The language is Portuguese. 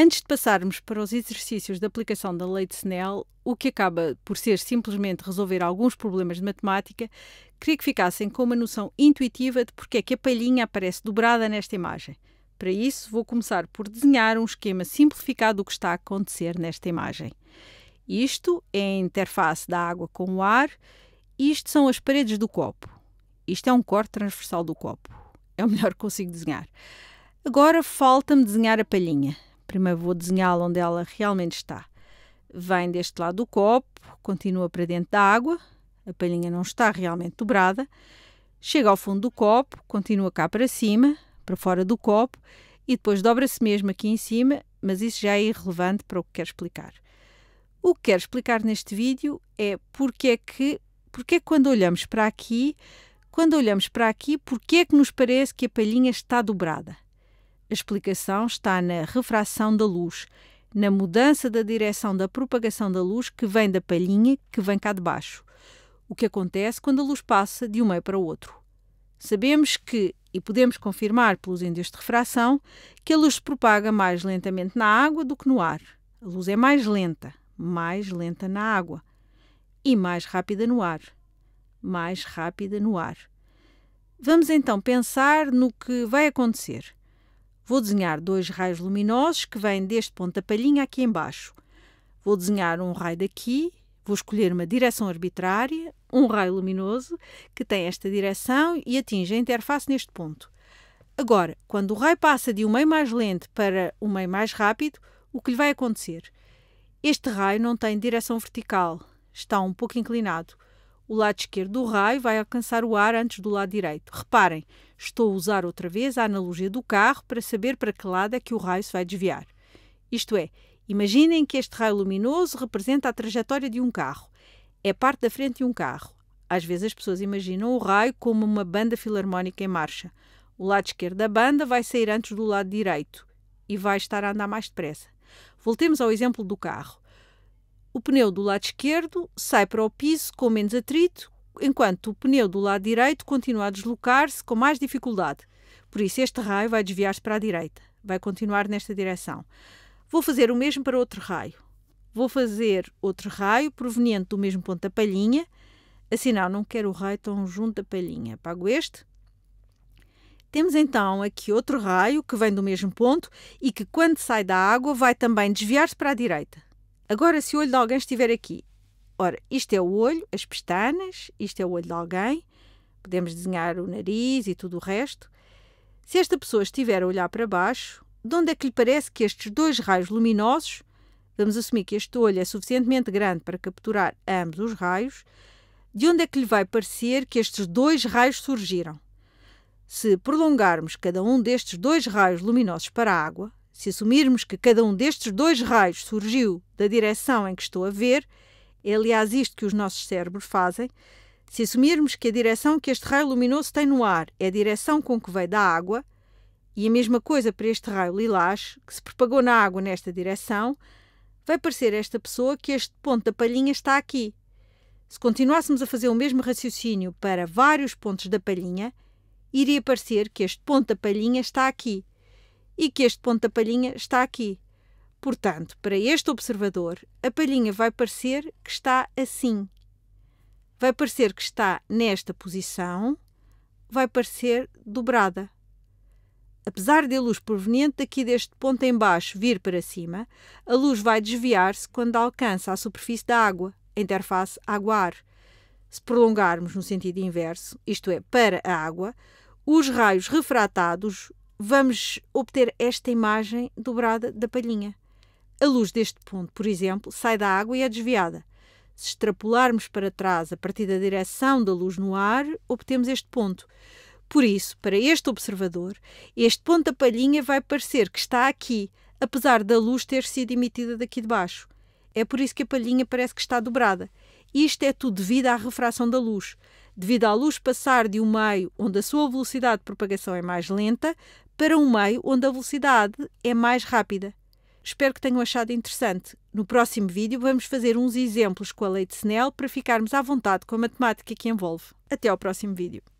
Antes de passarmos para os exercícios de aplicação da lei de Snell, o que acaba por ser simplesmente resolver alguns problemas de matemática, queria que ficassem com uma noção intuitiva de porque é que a palhinha aparece dobrada nesta imagem. Para isso, vou começar por desenhar um esquema simplificado do que está a acontecer nesta imagem. Isto é a interface da água com o ar, isto são as paredes do copo. Isto é um corte transversal do copo. É o melhor que consigo desenhar. Agora falta-me desenhar a palhinha. Primeiro vou desenhá-la onde ela realmente está. Vem deste lado do copo, continua para dentro da água, a palhinha não está realmente dobrada. Chega ao fundo do copo, continua cá para cima, para fora do copo, e depois dobra-se mesmo aqui em cima, mas isso já é irrelevante para o que quero explicar. O que quero explicar neste vídeo é porque é que, porque é que quando olhamos para aqui, quando olhamos para aqui, porque é que nos parece que a palhinha está dobrada? A explicação está na refração da luz, na mudança da direção da propagação da luz que vem da palhinha que vem cá de baixo, o que acontece quando a luz passa de um meio para o outro. Sabemos que, e podemos confirmar pelos índios de refração, que a luz se propaga mais lentamente na água do que no ar. A luz é mais lenta, mais lenta na água e mais rápida no ar. Mais rápida no ar. Vamos então pensar no que vai acontecer. Vou desenhar dois raios luminosos que vêm deste ponto da palhinha aqui embaixo. Vou desenhar um raio daqui, vou escolher uma direção arbitrária, um raio luminoso que tem esta direção e atinge a interface neste ponto. Agora, quando o raio passa de um meio mais lento para um meio mais rápido, o que lhe vai acontecer? Este raio não tem direção vertical, está um pouco inclinado. O lado esquerdo do raio vai alcançar o ar antes do lado direito. Reparem, estou a usar outra vez a analogia do carro para saber para que lado é que o raio se vai desviar. Isto é, imaginem que este raio luminoso representa a trajetória de um carro. É parte da frente de um carro. Às vezes as pessoas imaginam o raio como uma banda filarmónica em marcha. O lado esquerdo da banda vai sair antes do lado direito e vai estar a andar mais depressa. Voltemos ao exemplo do carro o pneu do lado esquerdo sai para o piso com menos atrito, enquanto o pneu do lado direito continua a deslocar-se com mais dificuldade. Por isso, este raio vai desviar-se para a direita, vai continuar nesta direção. Vou fazer o mesmo para outro raio. Vou fazer outro raio proveniente do mesmo ponto da palhinha. Assinar, não quero o raio tão junto da palhinha. Apago este. Temos então aqui outro raio que vem do mesmo ponto e que, quando sai da água, vai também desviar-se para a direita. Agora, se o olho de alguém estiver aqui, ora, isto é o olho, as pestanas, isto é o olho de alguém, podemos desenhar o nariz e tudo o resto. Se esta pessoa estiver a olhar para baixo, de onde é que lhe parece que estes dois raios luminosos, vamos assumir que este olho é suficientemente grande para capturar ambos os raios, de onde é que lhe vai parecer que estes dois raios surgiram? Se prolongarmos cada um destes dois raios luminosos para a água, se assumirmos que cada um destes dois raios surgiu da direção em que estou a ver, é aliás isto que os nossos cérebros fazem, se assumirmos que a direção que este raio luminoso tem no ar é a direção com que veio da água, e a mesma coisa para este raio lilás, que se propagou na água nesta direção, vai parecer a esta pessoa que este ponto da palhinha está aqui. Se continuássemos a fazer o mesmo raciocínio para vários pontos da palhinha, iria parecer que este ponto da palhinha está aqui e que este ponto da palhinha está aqui. Portanto, para este observador, a palhinha vai parecer que está assim. Vai parecer que está nesta posição, vai parecer dobrada. Apesar da luz proveniente daqui deste ponto em baixo vir para cima, a luz vai desviar-se quando alcança a superfície da água, a interface água-ar. Se prolongarmos no sentido inverso, isto é, para a água, os raios refratados vamos obter esta imagem dobrada da palhinha. A luz deste ponto, por exemplo, sai da água e é desviada. Se extrapolarmos para trás a partir da direção da luz no ar, obtemos este ponto. Por isso, para este observador, este ponto da palhinha vai parecer que está aqui, apesar da luz ter sido emitida daqui de baixo. É por isso que a palhinha parece que está dobrada. Isto é tudo devido à refração da luz. Devido à luz passar de um meio onde a sua velocidade de propagação é mais lenta para um meio onde a velocidade é mais rápida. Espero que tenham achado interessante. No próximo vídeo vamos fazer uns exemplos com a lei de Snell para ficarmos à vontade com a matemática que envolve. Até ao próximo vídeo.